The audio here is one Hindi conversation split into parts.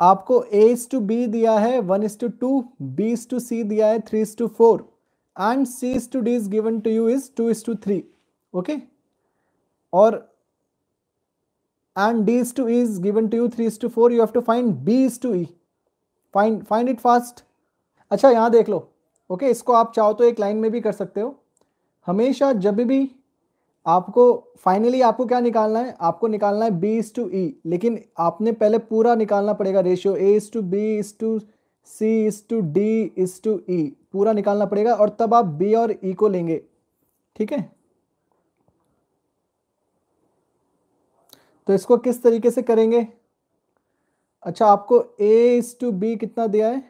आपको ए इज टू बी दिया है one is to two B is to C दिया है three is to four and C is to D is given to you is to is to three okay और and D is to is given to you three is to four you have to find B is to E find find it fast अच्छा यहां देख लो ओके okay? इसको आप चाहो तो एक लाइन में भी कर सकते हो हमेशा जब भी आपको फाइनली आपको क्या निकालना है आपको निकालना है बी टू ई लेकिन आपने पहले पूरा निकालना पड़ेगा ratio A is to B is to C is to D is to E पूरा निकालना पड़ेगा और तब आप बी और ई e को लेंगे ठीक है तो इसको किस तरीके से करेंगे अच्छा आपको ए इज टू बी कितना दिया है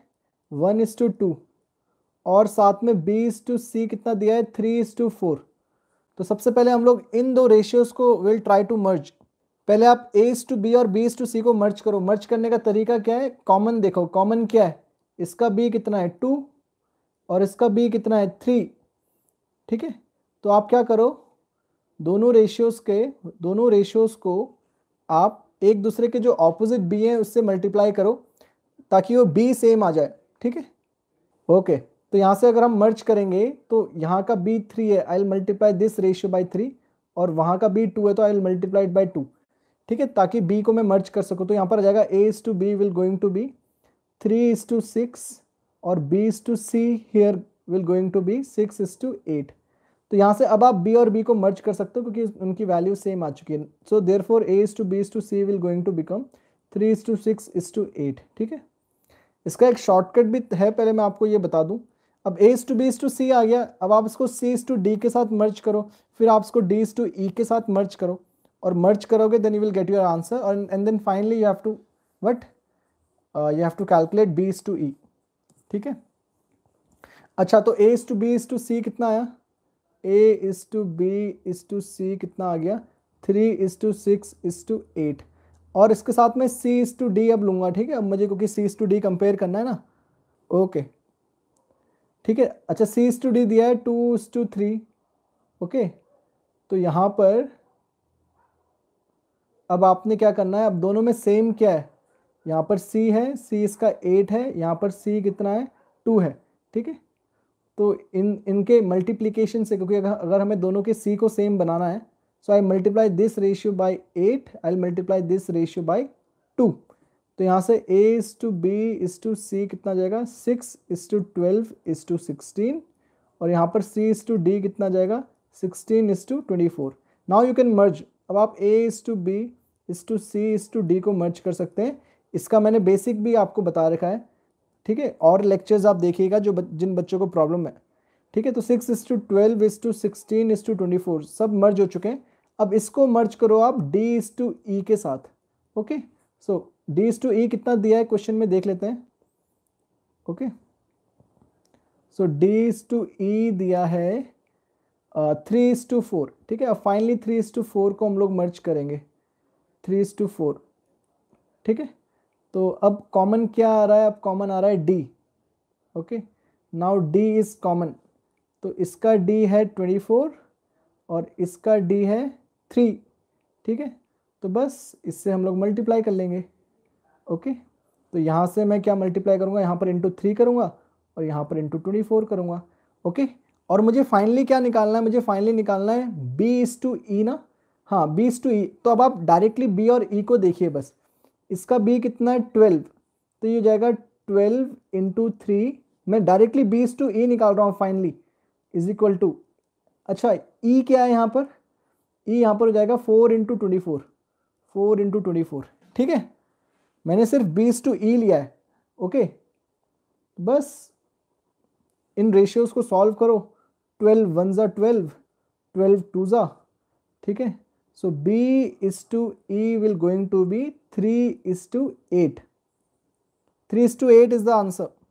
वन इज टू टू और साथ में बी इज टू सी कितना दिया है थ्री इज टू फोर तो सबसे पहले हम लोग इन दो रेशियोज को विल ट्राई टू मर्ज पहले आप ए इज टू बी और बी इज टू सी को मर्ज करो मर्ज करने का तरीका क्या है कॉमन देखो कॉमन क्या है इसका बी कितना है टू और इसका बी कितना है थ्री ठीक है तो आप क्या करो दोनों रेशियोज के दोनों रेशियोज को आप एक दूसरे के जो ऑपोजिट बी हैं उससे मल्टीप्लाई करो ताकि वो बी सेम आ जाए ठीक है ओके तो यहाँ से अगर हम मर्ज करेंगे तो यहाँ का बी थ्री है I'll multiply this ratio by three और वहाँ का बी टू है तो I'll multiplied by two ठीक है ताकि बी को मैं मर्ज कर सकूँ तो यहाँ पर आ जाएगा A is to B will going to be three is to six और B is to C here will going to be six is to eight तो यहाँ से अब आप बी और बी को मर्ज कर सकते हो क्योंकि उनकी वैल्यू सेम आ चुकी है so therefore A is to B is to C will going to become three is to six is to eight ठीक है इसका एक शॉर्टकट भी है पहले मैं आपको ये बता दूँ अब as to B's to C आ गया अब आप इसको सी टू डी के साथ मर्ज करो फिर आप इसको डी टू ई के साथ मर्ज करो और मर्ज करोगे then you will get your answer और and then finally you have to what you have to calculate B to E ठीक है अच्छा तो A to B to C कितना आया A is to B is to C कितना आ गया three is to six is to eight और इसके साथ मैं सी इज टू डी अब लूँगा ठीक है अब मुझे क्योंकि C is to D compare करना है ना ओके okay. ठीक है अच्छा सी टू डी दिया है टू टू थ्री ओके तो यहाँ पर अब आपने क्या करना है अब दोनों में सेम क्या है यहाँ पर सी है सी इसका एट है यहाँ पर सी कितना है टू है ठीक है तो इन इनके मल्टीप्लीकेशन से क्योंकि अगर हमें दोनों के सी को सेम बनाना है so I multiply this ratio by eight I multiply this ratio by two तो यहाँ से A is to B is to C कितना जाएगा six is to twelve is to sixteen और यहाँ पर सी इज टू डी कितना जाएगा sixteen is to twenty four now you can merge अब आप A is to B is to C is to D को मर्ज कर सकते हैं इसका मैंने बेसिक भी आपको बता रखा है ठीक है और लेक्चर्स आप देखिएगा जो जिन बच्चों को प्रॉब्लम है ठीक है तो six is to twelve is to sixteen is to twenty four सब मर्ज हो चुके हैं अब इसको मर्ज करो आप डी इज टू ई के साथ okay okay? So D is to E कितना दिया है क्वेश्चन में देख लेते हैं okay so D is to E दिया है थ्री इज टू फोर ठीक है finally three is to four को हम लोग मर्ज करेंगे थ्री इज टू फोर ठीक है तो अब कॉमन क्या आ रहा है अब कॉमन आ रहा है D okay now D is common तो इसका डी है ट्वेंटी फोर और इसका डी है थ्री ठीक है तो बस इससे हम लोग मल्टीप्लाई कर लेंगे ओके तो यहाँ से मैं क्या मल्टीप्लाई करूँगा यहाँ पर इंटू थ्री करूँगा और यहाँ पर इंटू ट्वेंटी फोर करूँगा ओके और मुझे फाइनली क्या निकालना है मुझे फाइनली निकालना है बी इज़ टू ई ना हाँ बी इज़ टू ई तो अब आप डायरेक्टली बी और ई e को देखिए बस इसका बी कितना है ट्वेल्व तो ये हो जाएगा ट्वेल्व इंटू थ्री मैं directly B is to E निकाल रहा हूँ फाइनली इज इक्वल टू अच्छा ई e क्या है यहाँ पर ई e यहाँ पर हो जाएगा four into twenty four four into twenty four ठीक है मैंने सिर्फ बीस टू ई लिया है ओके बस इन रेशियोज को सॉल्व करो ट्वेल्व वन ज़ा ट्वेल्व ट्वेल्व टू ज़ा ठीक है so B is to E will going to be three is to eight three is to eight is the answer